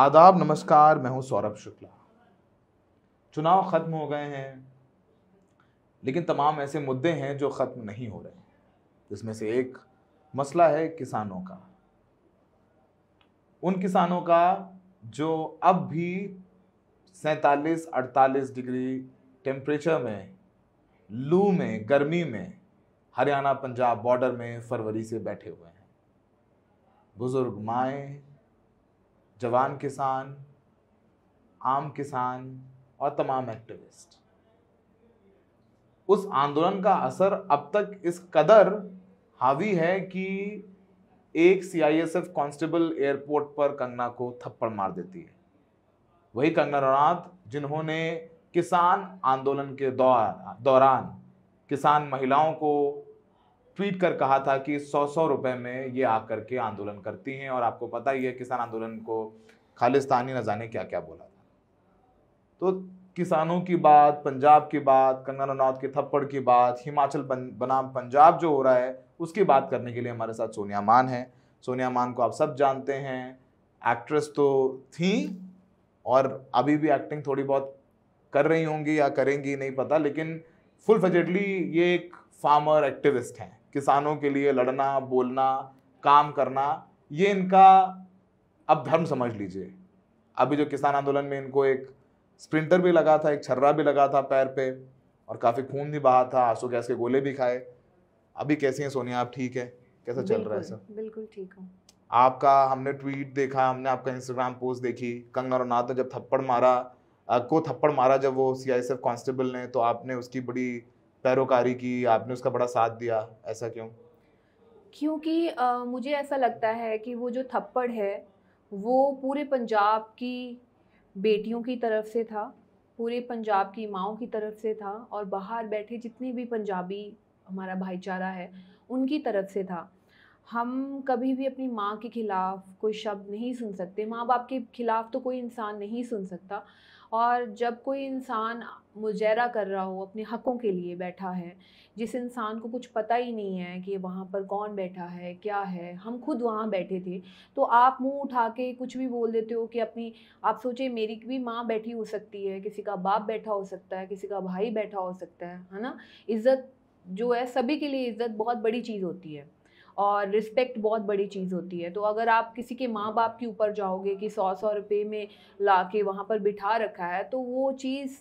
आदाब नमस्कार मैं हूं सौरभ शुक्ला चुनाव ख़त्म हो गए हैं लेकिन तमाम ऐसे मुद्दे हैं जो ख़त्म नहीं हो रहे जिसमें से एक मसला है किसानों का उन किसानों का जो अब भी सैंतालीस अड़तालीस डिग्री टेम्परेचर में लू में गर्मी में हरियाणा पंजाब बॉर्डर में फरवरी से बैठे हुए हैं बुज़ुर्ग माएँ जवान किसान आम किसान और तमाम एक्टिविस्ट उस आंदोलन का असर अब तक इस कदर हावी है कि एक सीआईएसएफ कांस्टेबल एयरपोर्ट पर कंगना को थप्पड़ मार देती है वही कंगना रनौत जिन्होंने किसान आंदोलन के दौर दौरान किसान महिलाओं को ट्वीट कर कहा था कि सौ सौ रुपये में ये आकर के आंदोलन करती हैं और आपको पता ही है किसान आंदोलन को खालिस्तानी न जाने क्या क्या बोला था तो किसानों की बात पंजाब की बात कंगना रनौत के थप्पड़ की बात हिमाचल बन, बनाम पंजाब जो हो रहा है उसकी बात करने के लिए हमारे साथ सोनिया मान है सोनिया मान को आप सब जानते हैं एक्ट्रेस तो थी और अभी भी एक्टिंग थोड़ी बहुत कर रही होंगी या करेंगी नहीं पता लेकिन फुल फजेडली ये एक फार्मर एक्टिविस्ट हैं किसानों के लिए लड़ना बोलना काम करना ये इनका अब धर्म समझ लीजिए अभी जो किसान आंदोलन में इनको एक स्प्रिंटर भी लगा था एक छर्रा भी लगा था पैर पे और काफ़ी खून भी बहा था आंसू गैस के गोले भी खाए अभी कैसी हैं सोनिया आप ठीक है कैसा चल रहा है सर बिल्कुल ठीक हूँ आपका हमने ट्वीट देखा हमने आपका इंस्टाग्राम पोस्ट देखी कंगना रनाथ ने जब थप्पड़ मारा को थप्पड़ मारा जब वो सी आई कांस्टेबल ने तो आपने उसकी बड़ी पैरोकारी की आपने उसका बड़ा साथ दिया ऐसा क्यों क्योंकि आ, मुझे ऐसा लगता है कि वो जो थप्पड़ है वो पूरे पंजाब की बेटियों की तरफ से था पूरे पंजाब की माओ की तरफ से था और बाहर बैठे जितने भी पंजाबी हमारा भाईचारा है उनकी तरफ से था हम कभी भी अपनी माँ के ख़िलाफ़ कोई शब्द नहीं सुन सकते माँ बाप के ख़िलाफ़ तो कोई इंसान नहीं सुन सकता और जब कोई इंसान मुजहरा कर रहा हो अपने हक़ों के लिए बैठा है जिस इंसान को कुछ पता ही नहीं है कि वहाँ पर कौन बैठा है क्या है हम खुद वहाँ बैठे थे तो आप मुंह उठा के कुछ भी बोल देते हो कि अपनी आप सोचे मेरी भी माँ बैठी हो सकती है किसी का बाप बैठा हो सकता है किसी का भाई बैठा हो सकता है है ना इज़्ज़त जो है सभी के लिए इज़्ज़त बहुत बड़ी चीज़ होती है और रिस्पेक्ट बहुत बड़ी चीज़ होती है तो अगर आप किसी के माँ बाप के ऊपर जाओगे कि सौ सौ रुपये में ला के वहाँ पर बिठा रखा है तो वो चीज़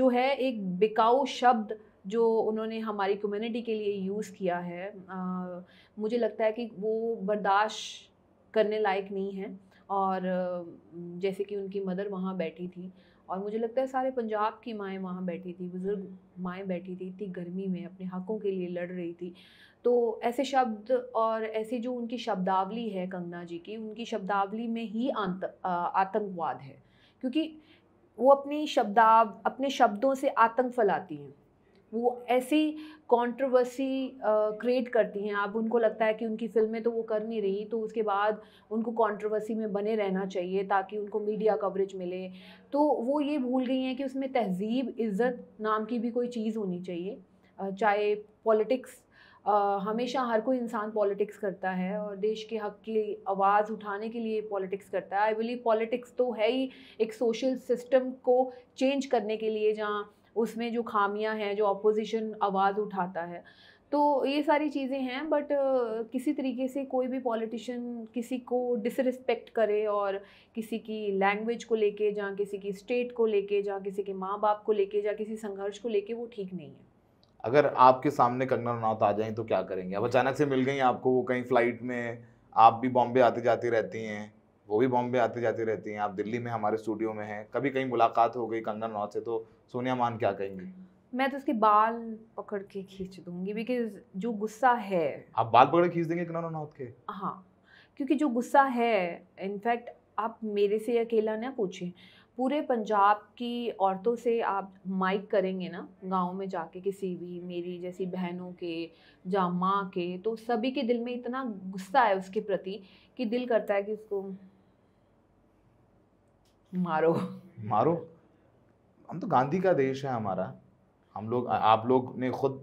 जो है एक बिकाऊ शब्द जो उन्होंने हमारी कम्युनिटी के लिए यूज़ किया है आ, मुझे लगता है कि वो बर्दाश्त करने लायक नहीं है और जैसे कि उनकी मदर वहाँ बैठी थी और मुझे लगता है सारे पंजाब की माएँ वहाँ बैठी थी बुज़ुर्ग माएँ बैठी थी इतनी गर्मी में अपने हक़ों के लिए लड़ रही थी तो ऐसे शब्द और ऐसी जो उनकी शब्दावली है कंगना जी की उनकी शब्दावली में ही आतंकवाद है क्योंकि वो अपनी शब्दाव अपने शब्दों से आतंक फैलाती हैं वो ऐसी कंट्रोवर्सी क्रिएट करती हैं अब उनको लगता है कि उनकी फिल्में तो वो कर नहीं रही तो उसके बाद उनको कंट्रोवर्सी में बने रहना चाहिए ताकि उनको मीडिया कवरेज मिले तो वो ये भूल गई हैं कि उसमें तहजीब इज़्ज़त नाम की भी कोई चीज़ होनी चाहिए चाहे पॉलिटिक्स हमेशा हर कोई इंसान पॉलिटिक्स करता है और देश के हक की आवाज़ उठाने के लिए पॉलिटिक्स करता है आई बिलीव पॉलिटिक्स तो है ही एक सोशल सिस्टम को चेंज करने के लिए जहाँ उसमें जो खामियां हैं जो अपोजिशन आवाज़ उठाता है तो ये सारी चीज़ें हैं बट किसी तरीके से कोई भी पॉलिटिशियन किसी को डिसरिस्पेक्ट करे और किसी की लैंग्वेज को लेके या किसी की स्टेट को लेके या किसी के माँ बाप को लेके या किसी संघर्ष को लेके वो ठीक नहीं है अगर आपके सामने कंगना रनौत आ जाए तो क्या करेंगे अब अचानक से मिल गई आपको वो कहीं फ्लाइट में आप भी बॉम्बे आती जाती रहती हैं वो भी बॉम्बे आती जाती रहती हैं आप दिल्ली में हमारे स्टूडियो में हैं कभी कहीं मुलाकात हो गई कंगना रनौत से तो सोनिया मान क्या कहेंगी मैं तो उसके बाल पकड़ के खींच दूंगी बिकॉज जो गुस्सा है आप बाल पकड़ के खींच देंगे कंगना रनौत के हाँ क्योंकि जो गुस्सा है इनफैक्ट आप मेरे से अकेला ना पूछें पूरे पंजाब की औरतों से आप माइक करेंगे ना गांव में जाके किसी भी मेरी जैसी बहनों के या माँ के तो सभी के दिल में इतना गुस्सा है उसके प्रति कि दिल करता है कि उसको मारो मारो हम तो गांधी का देश है हमारा हम लोग आप लोग ने खुद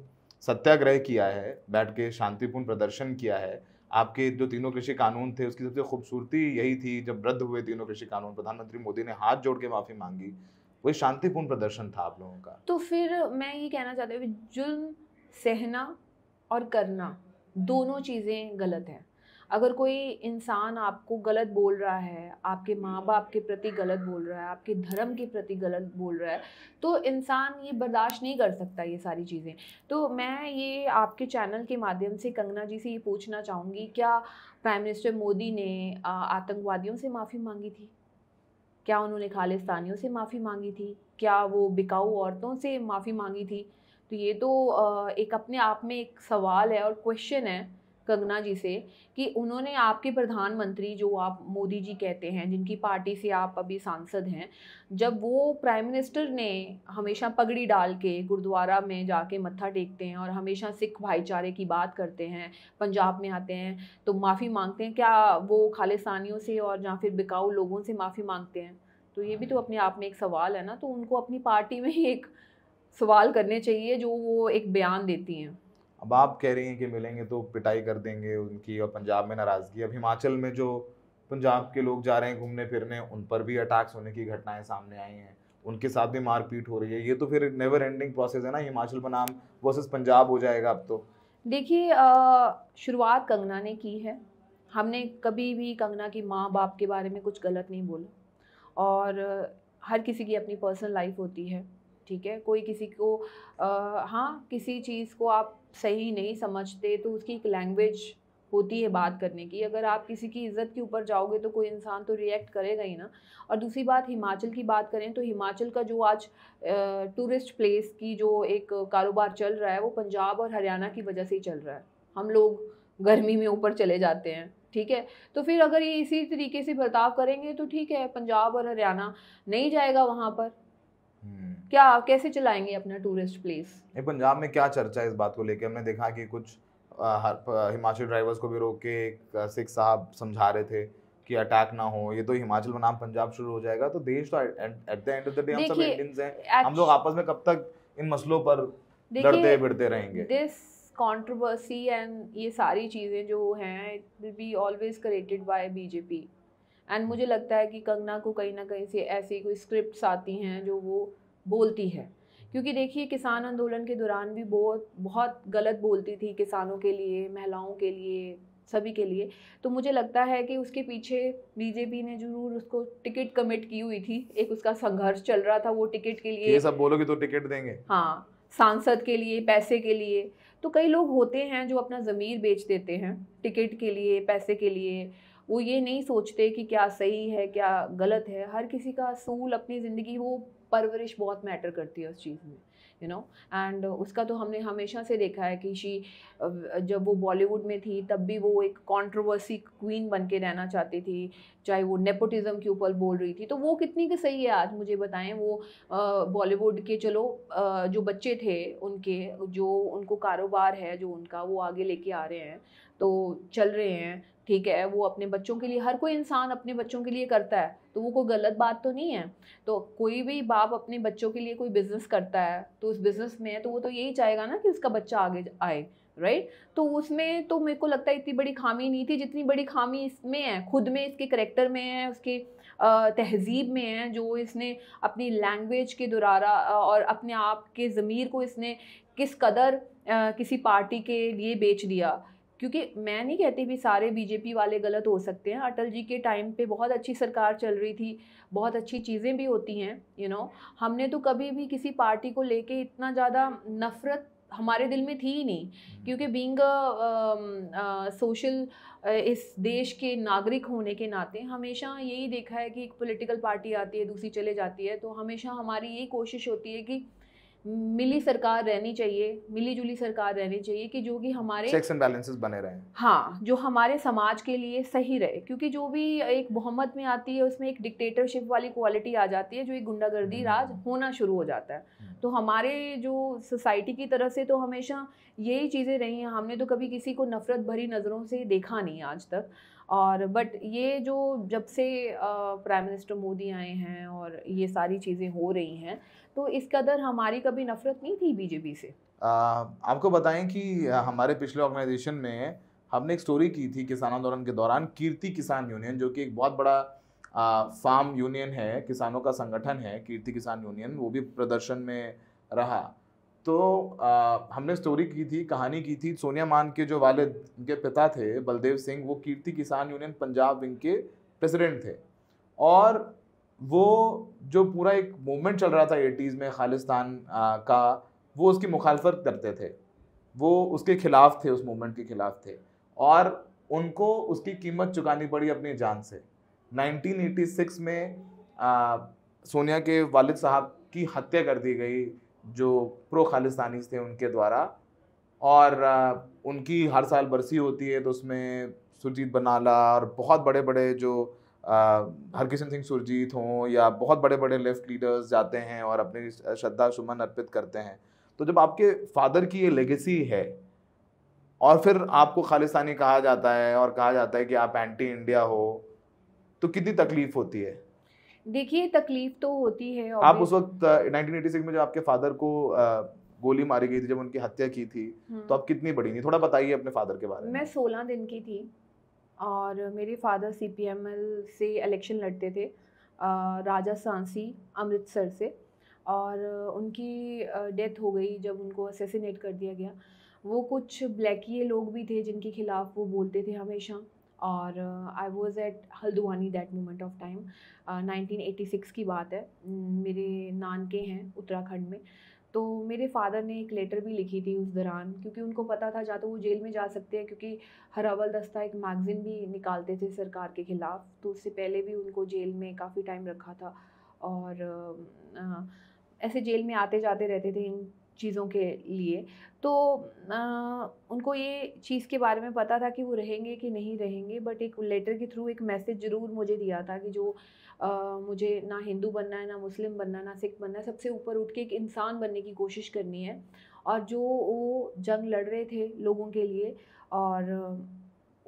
सत्याग्रह किया है बैठ के शांतिपूर्ण प्रदर्शन किया है आपके जो तीनों कृषि कानून थे उसकी सबसे खूबसूरती यही थी जब रद्द हुए तीनों कृषि कानून प्रधानमंत्री मोदी ने हाथ जोड़ के माफ़ी मांगी वही शांतिपूर्ण प्रदर्शन था आप लोगों का तो फिर मैं ये कहना चाहती हूँ जुल्म सहना और करना दोनों चीज़ें गलत हैं अगर कोई इंसान आपको गलत बोल रहा है आपके माँ बाप के प्रति गलत बोल रहा है आपके धर्म के प्रति गलत बोल रहा है तो इंसान ये बर्दाश्त नहीं कर सकता ये सारी चीज़ें तो मैं ये आपके चैनल के माध्यम से कंगना जी से ये पूछना चाहूँगी क्या प्राइम मिनिस्टर मोदी ने आतंकवादियों से माफ़ी मांगी थी क्या उन्होंने खालिस्तानियों से माफ़ी मांगी थी क्या वो बिकाऊ औरतों से माफ़ी मांगी थी तो ये तो एक अपने आप में एक सवाल है और क्वेश्चन है कंगना जी से कि उन्होंने आपके प्रधानमंत्री जो आप मोदी जी कहते हैं जिनकी पार्टी से आप अभी सांसद हैं जब वो प्राइम मिनिस्टर ने हमेशा पगड़ी डाल के गुरुद्वारा में जाके मत्था टेकते हैं और हमेशा सिख भाईचारे की बात करते हैं पंजाब में आते हैं तो माफ़ी मांगते हैं क्या वो खालिस्तानियों से और या फिर बिकाऊ लोगों से माफ़ी मांगते हैं तो ये भी तो अपने आप में एक सवाल है ना तो उनको अपनी पार्टी में ही एक सवाल करने चाहिए जो वो एक बयान देती हैं अब आप कह रही हैं कि मिलेंगे तो पिटाई कर देंगे उनकी और पंजाब में नाराज़गी अब हिमाचल में जो पंजाब के लोग जा रहे हैं घूमने फिरने उन पर भी अटैक्स होने की घटनाएं सामने आई हैं उनके साथ भी मारपीट हो रही है ये तो फिर नेवर एंडिंग प्रोसेस है ना हिमाचल बनाम वर्सेस पंजाब हो जाएगा अब तो देखिए शुरुआत कंगना ने की है हमने कभी भी कंगना की माँ बाप के बारे में कुछ गलत नहीं बोला और हर किसी की अपनी पर्सनल लाइफ होती है ठीक है कोई किसी को आ, हाँ किसी चीज़ को आप सही नहीं समझते तो उसकी एक लैंग्वेज होती है बात हम्म। करने की अगर आप किसी की इज़्ज़त के ऊपर जाओगे तो कोई इंसान तो रिएक्ट करेगा ही ना और दूसरी बात हिमाचल की बात करें तो हिमाचल का जो आज टूरिस्ट प्लेस की जो एक कारोबार चल रहा है वो पंजाब और हरियाणा की वजह से ही चल रहा है हम लोग गर्मी में ऊपर चले जाते हैं ठीक है तो फिर अगर ये इसी तरीके से बर्ताव करेंगे तो ठीक है पंजाब और हरियाणा नहीं जाएगा वहाँ पर हम्म। क्या कैसे चलाएंगे अपना टूरिस्ट प्लेस ये पंजाब में क्या चर्चा है इस बात को लेकर हमने देखा कि कुछ हर हिमाचल ड्राइवर्स को भी रोक के सिख साहब समझा रहे थे कि अटैक ना हो ये तो हिमाचल बनाम पंजाब शुरू हो जाएगा तो देश तो at the end of the day हम सब इंडियंस हैं हम लोग आपस में कब तक इन मसलों पर लड़ते भिड़ते रहेंगे दिस कंट्रोवर्सी एंड ये सारी चीज़ें जो हैं it will be always created by BJP and मुझे लगता है कि कंगना को कहीं ना कहीं से ऐसी कोई स्क्रिप्ट आती हैं जो वो बोलती है क्योंकि देखिए किसान आंदोलन के दौरान भी बहुत बहुत गलत बोलती थी किसानों के लिए महिलाओं के लिए सभी के लिए तो मुझे लगता है कि उसके पीछे बीजेपी ने जरूर उसको टिकट कमिट की हुई थी एक उसका संघर्ष चल रहा था वो टिकट के लिए ये सब बोलोगे तो टिकट देंगे हाँ सांसद के लिए पैसे के लिए तो कई लोग होते हैं जो अपना ज़मीर बेच देते हैं टिकट के लिए पैसे के लिए वो ये नहीं सोचते कि क्या सही है क्या गलत है हर किसी का असूल अपनी ज़िंदगी वो परवरिश बहुत मैटर करती है उस चीज़ में यू नो एंड उसका तो हमने हमेशा से देखा है कि शी जब वो बॉलीवुड में थी तब भी वो एक कंट्रोवर्सी क्वीन बन के रहना चाहती थी चाहे वो नेपोटिज़म के ऊपर बोल रही थी तो वो कितनी की सही है आज मुझे बताएं वो बॉलीवुड के चलो जो बच्चे थे उनके जो उनको कारोबार है जो उनका वो आगे लेके आ रहे हैं तो चल रहे हैं ठीक है वो अपने बच्चों के लिए हर कोई इंसान अपने बच्चों के लिए करता है तो वो कोई गलत बात तो नहीं है तो कोई भी बाप अपने बच्चों के लिए कोई बिज़नेस करता है तो उस बिज़नेस में है तो वो तो यही चाहेगा ना कि उसका बच्चा आगे आए राइट तो उसमें तो मेरे को लगता है इतनी बड़ी खामी नहीं थी जितनी बड़ी खामी इसमें है खुद में इसके करेक्टर में है उसके तहजीब में है जो इसने अपनी लैंग्वेज के दुरारा और अपने आप के ज़मीर को इसने किस कदर किसी पार्टी के लिए बेच दिया क्योंकि मैं नहीं कहती भी सारे बीजेपी वाले गलत हो सकते हैं अटल जी के टाइम पे बहुत अच्छी सरकार चल रही थी बहुत अच्छी चीज़ें भी होती हैं यू you नो know? हमने तो कभी भी किसी पार्टी को लेके इतना ज़्यादा नफ़रत हमारे दिल में थी ही नहीं हम्म। क्योंकि बींग सोशल um, इस देश के नागरिक होने के नाते हमेशा यही देखा है कि एक पॉलिटिकल पार्टी आती है दूसरी चले जाती है तो हमेशा हमारी यही कोशिश होती है कि मिली सरकार रहनी चाहिए मिली जुली सरकार रहनी चाहिए कि जो कि हमारे चेक्स एंड बैलेंसेस बने रहे हाँ जो हमारे समाज के लिए सही रहे क्योंकि जो भी एक बहुमत में आती है उसमें एक डिक्टेटरशिप वाली क्वालिटी आ जाती है जो एक गुंडागर्दी हम्म। राज होना शुरू हो जाता है हम्म। तो हमारे जो सोसाइटी की तरफ से तो हमेशा यही चीज़ें रही हैं हमने तो कभी किसी को नफ़रत भरी नज़रों से देखा नहीं आज तक और बट ये जो जब से प्राइम मिनिस्टर मोदी आए हैं और ये सारी चीज़ें हो रही हैं तो इस कदर हमारी कभी नफरत नहीं थी बीजेपी से आ, आपको बताएं कि हमारे पिछले ऑर्गेनाइजेशन में हमने एक स्टोरी की थी किसान आंदोलन के दौरान कीर्ति किसान यूनियन जो कि एक बहुत बड़ा आ, फार्म यूनियन है किसानों का संगठन है कीर्ति किसान यूनियन वो भी प्रदर्शन में रहा तो आ, हमने स्टोरी की थी कहानी की थी सोनिया मान के जो वाले उनके पिता थे बलदेव सिंह वो कीर्ति किसान यूनियन पंजाब विंग के प्रेसिडेंट थे और वो जो पूरा एक मोमेंट चल रहा था एटीज़ में खालिस्तान का वो उसकी मुखालफत करते थे वो उसके खिलाफ थे उस मोमेंट के खिलाफ थे और उनको उसकी कीमत चुकानी पड़ी अपनी जान से 1986 में आ, सोनिया के वालिद साहब की हत्या कर दी गई जो प्रो खालिस्तानी थे उनके द्वारा और आ, उनकी हर साल बरसी होती है तो उसमें सुरजीत बनाला और बहुत बड़े बड़े जो हरकिशन सिंह सुरजीत हों या बहुत बड़े बड़े लेफ्ट लीडर्स जाते हैं और अपने श्रद्धा सुमन अर्पित करते हैं तो जब आपके फादर की ये लेगेसी है और फिर आपको खालिस्तानी कहा जाता है और कहा जाता है कि आप एंटी इंडिया हो तो कितनी तकलीफ होती है देखिए तकलीफ तो होती है आप उस वक्त 1986 में जब आपके फादर को गोली मारी गई थी जब उनकी हत्या की थी हम्म। तो आप कितनी बड़ी थी थोड़ा बताइए अपने फादर के बारे में मैं सोलह दिन की थी और मेरे father C P M L से इलेक्शन लड़ते थे राजा सांसी अमृतसर से और उनकी डेथ हो गई जब उनको असेसिनेट कर दिया गया वो कुछ ब्लैकिए लोग भी थे जिनके ख़िलाफ़ वो बोलते थे हमेशा और I was at Haldwani that moment of time 1986 की बात है मेरे नान के हैं उत्तराखंड में तो मेरे फादर ने एक लेटर भी लिखी थी उस दौरान क्योंकि उनको पता था या तो वो जेल में जा सकते हैं क्योंकि हर अवल दस्ता एक मैगज़ीन भी निकालते थे सरकार के ख़िलाफ़ तो उससे पहले भी उनको जेल में काफ़ी टाइम रखा था और आ, ऐसे जेल में आते जाते रहते थे इन चीज़ों के लिए तो आ, उनको ये चीज़ के बारे में पता था कि वो रहेंगे कि नहीं रहेंगे बट एक लेटर के थ्रू एक मैसेज ज़रूर मुझे दिया था कि जो आ, मुझे ना हिंदू बनना है ना मुस्लिम बनना ना सिख बनना है सबसे ऊपर उठ के एक इंसान बनने की कोशिश करनी है और जो वो जंग लड़ रहे थे लोगों के लिए और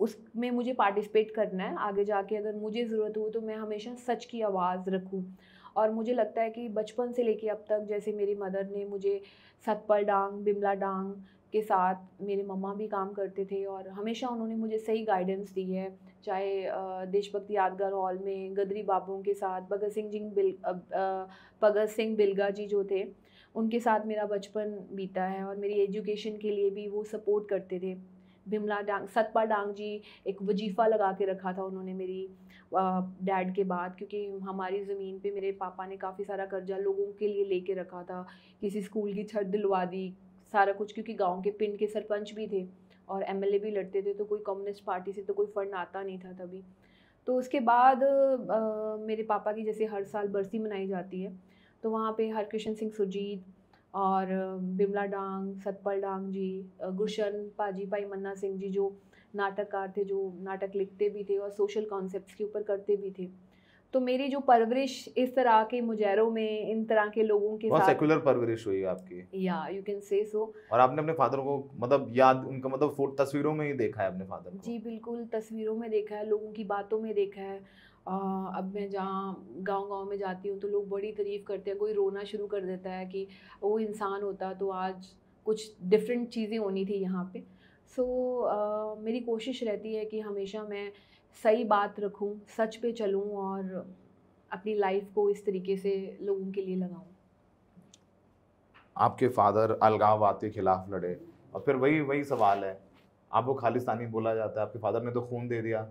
उसमें मुझे पार्टिसिपेट करना है आगे जाके अगर मुझे ज़रूरत हो तो मैं हमेशा सच की आवाज़ रखूँ और मुझे लगता है कि बचपन से लेके अब तक जैसे मेरी मदर ने मुझे सतपल डांग बिमला डांग के साथ मेरे मम्मा भी काम करते थे और हमेशा उन्होंने मुझे सही गाइडेंस दी है चाहे देशभक्ति यादगार हॉल में गदरी बाबों के साथ भगत सिंह जी बिल भगत सिंह बिलगा जी जो थे उनके साथ मेरा बचपन बीता है और मेरी एजुकेशन के लिए भी वो सपोर्ट करते थे बिमला डांग सतपाल डांग जी एक वजीफ़ा लगा के रखा था उन्होंने मेरी डैड के बाद क्योंकि हमारी ज़मीन पे मेरे पापा ने काफ़ी सारा कर्जा लोगों के लिए लेके रखा था किसी स्कूल की छत दिलवा दी सारा कुछ क्योंकि गांव के पिंड के सरपंच भी थे और एमएलए भी लड़ते थे तो कोई कम्युनिस्ट पार्टी से तो कोई फ़ंड आता नहीं था तभी तो उसके बाद आ, मेरे पापा की जैसे हर साल बरसी मनाई जाती है तो वहाँ पे हरकृष्ण सिंह सुरजीत और बिमला डांग सतपाल डांग जी गुरशन पाजी पाई मन्ना सिंह जी जो नाटककार थे जो नाटक लिखते भी थे और सोशल कॉन्सेप्ट्स के ऊपर करते भी थे तो मेरी जो परवरिश इस तरह के मुजैरों में इन तरह के लोगों के साथ सेकुलर परवरिश हुई आपकी या यू कैन से सो और आपने अपने फादर को मतलब याद उनका मतलब तस्वीरों में ही देखा है अपने फादर को जी बिल्कुल तस्वीरों में देखा है लोगों की बातों में देखा है अब मैं जहाँ गांव गांव में जाती हूँ तो लोग बड़ी तारीफ़ करते हैं कोई रोना शुरू कर देता है कि वो इंसान होता तो आज कुछ डिफरेंट चीज़ें होनी थी यहाँ पे सो so, uh, मेरी कोशिश रहती है कि हमेशा मैं सही बात रखूँ सच पे चलूँ और अपनी लाइफ को इस तरीके से लोगों के लिए लगाऊँ आपके फादर अलगाववाद के खिलाफ लड़े और फिर वही वही सवाल है आपको खालिस्तानी बोला जाता है आपके फादर ने तो खून दे दिया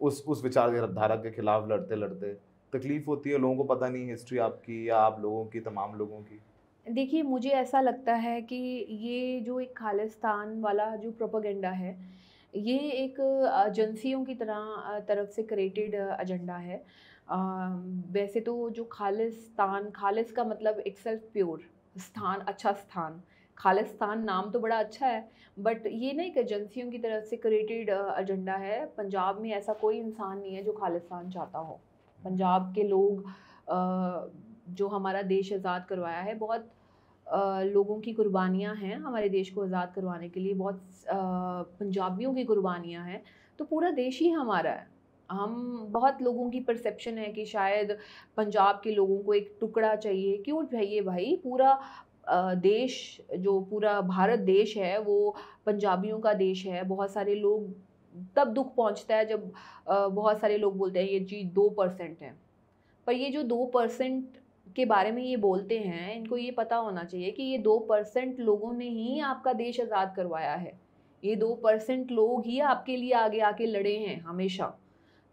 उस उस विचारधारा के खिलाफ लड़ते लड़ते तकलीफ होती है लोगों को पता नहीं हिस्ट्री आपकी या आप लोगों की तमाम लोगों की देखिए मुझे ऐसा लगता है कि ये जो एक खालिस्तान वाला जो प्रोपागेंडा है ये एक एजेंसियों की तरह तरफ से क्रिएटेड एजेंडा है आ, वैसे तो जो खालिस्तान खालिस का मतलब इट्सल्फ प्योर स्थान अच्छा स्थान खालिस्तान नाम तो बड़ा अच्छा है बट ये ना एक एजेंसियों की तरफ से क्रिएटेड एजेंडा uh, है पंजाब में ऐसा कोई इंसान नहीं है जो खालिस्तान चाहता हो पंजाब के लोग uh, जो हमारा देश आज़ाद करवाया है बहुत uh, लोगों की कुर्बानियां हैं हमारे देश को आज़ाद करवाने के लिए बहुत पंजाबियों की कुर्बानियां हैं तो पूरा देश ही हमारा है हम बहुत लोगों की परसेप्शन है कि शायद पंजाब के लोगों को एक टुकड़ा चाहिए क्यों चाहिए भाई पूरा देश जो पूरा भारत देश है वो पंजाबियों का देश है बहुत सारे लोग तब दुख पहुंचता है जब बहुत सारे लोग बोलते हैं ये चीज़ दो परसेंट है पर ये जो दो परसेंट के बारे में ये बोलते हैं इनको ये पता होना चाहिए कि ये दो परसेंट लोगों ने ही आपका देश आज़ाद करवाया है ये दो परसेंट लोग ही आपके लिए आगे आके लड़े हैं हमेशा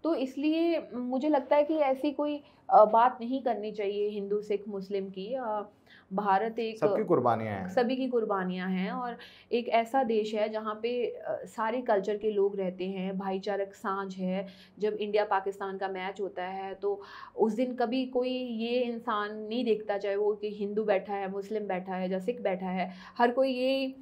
तो इसलिए मुझे लगता है कि ऐसी कोई बात नहीं करनी चाहिए हिंदू सिख मुस्लिम की भारत एक सबकी कुर्बानियाँ हैं सभी की कुर्बानियाँ हैं और एक ऐसा देश है जहाँ पे सारे कल्चर के लोग रहते हैं भाईचारक सांझ है जब इंडिया पाकिस्तान का मैच होता है तो उस दिन कभी कोई ये इंसान नहीं देखता चाहे वो कि हिंदू बैठा है मुस्लिम बैठा है या सिख बैठा है हर कोई ये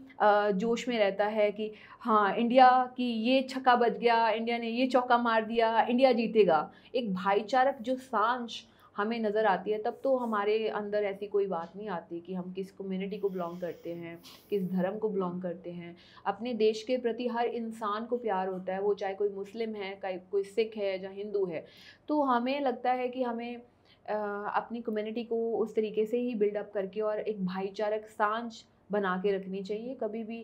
जोश में रहता है कि हाँ इंडिया की ये छक्का बज गया इंडिया ने ये चौका मार दिया इंडिया जीतेगा एक भाईचारक जो सांझ हमें नज़र आती है तब तो हमारे अंदर ऐसी कोई बात नहीं आती कि हम किस कम्युनिटी को बिलोंग करते हैं किस धर्म को बिलोंग करते हैं अपने देश के प्रति हर इंसान को प्यार होता है वो चाहे कोई मुस्लिम है कोई सिख है या हिंदू है तो हमें लगता है कि हमें अपनी कम्युनिटी को उस तरीके से ही बिल्डअप करके और एक भाईचारक सांझ बना के रखनी चाहिए कभी भी